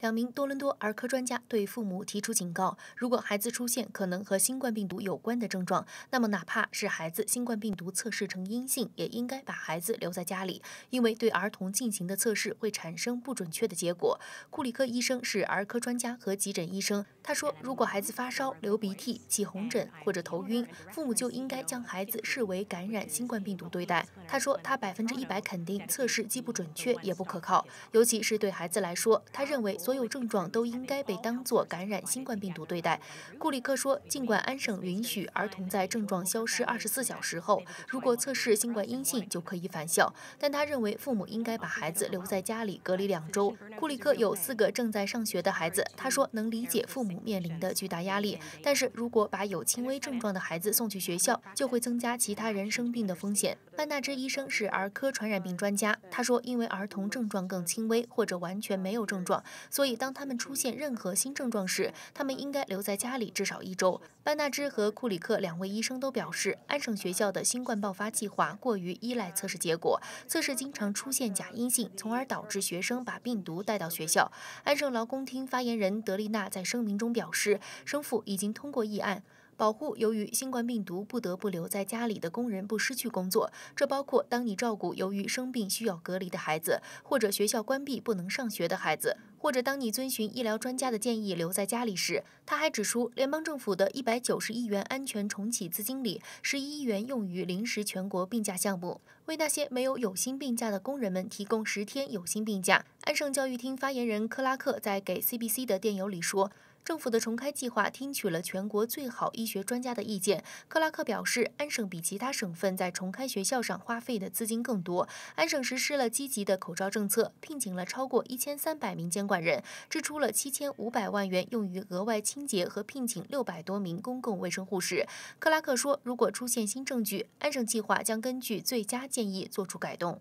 两名多伦多儿科专家对父母提出警告：如果孩子出现可能和新冠病毒有关的症状，那么哪怕是孩子新冠病毒测试呈阴性，也应该把孩子留在家里，因为对儿童进行的测试会产生不准确的结果。库里克医生是儿科专家和急诊医生，他说，如果孩子发烧、流鼻涕、起红疹或者头晕，父母就应该将孩子视为感染新冠病毒对待。他说，他百分之一百肯定测试既不准确也不可靠，尤其是对孩子来说，他认为。所有症状都应该被当作感染新冠病毒对待，库利克说。尽管安省允许儿童在症状消失二十四小时后，如果测试新冠阴性就可以返校，但他认为父母应该把孩子留在家里隔离两周。库利克有四个正在上学的孩子，他说能理解父母面临的巨大压力，但是如果把有轻微症状的孩子送去学校，就会增加其他人生病的风险。班纳芝医生是儿科传染病专家。他说：“因为儿童症状更轻微，或者完全没有症状，所以当他们出现任何新症状时，他们应该留在家里至少一周。”班纳芝和库里克两位医生都表示，安省学校的新冠爆发计划过于依赖测试结果，测试经常出现假阴性，从而导致学生把病毒带到学校。安省劳工厅发言人德丽娜在声明中表示：“生父已经通过议案。”保护由于新冠病毒不得不留在家里的工人不失去工作，这包括当你照顾由于生病需要隔离的孩子，或者学校关闭不能上学的孩子。或者当你遵循医疗专家的建议留在家里时，他还指出，联邦政府的一百九十亿元安全重启资金里，十一亿元用于临时全国病假项目，为那些没有有薪病假的工人们提供十天有薪病假。安省教育厅发言人克拉克在给 CBC 的电邮里说，政府的重开计划听取了全国最好医学专家的意见。克拉克表示，安省比其他省份在重开学校上花费的资金更多。安省实施了积极的口罩政策，聘请了超过一千三百名监。换人，支出了七千五百万元，用于额外清洁和聘请六百多名公共卫生护士。克拉克说，如果出现新证据，安省计划将根据最佳建议作出改动。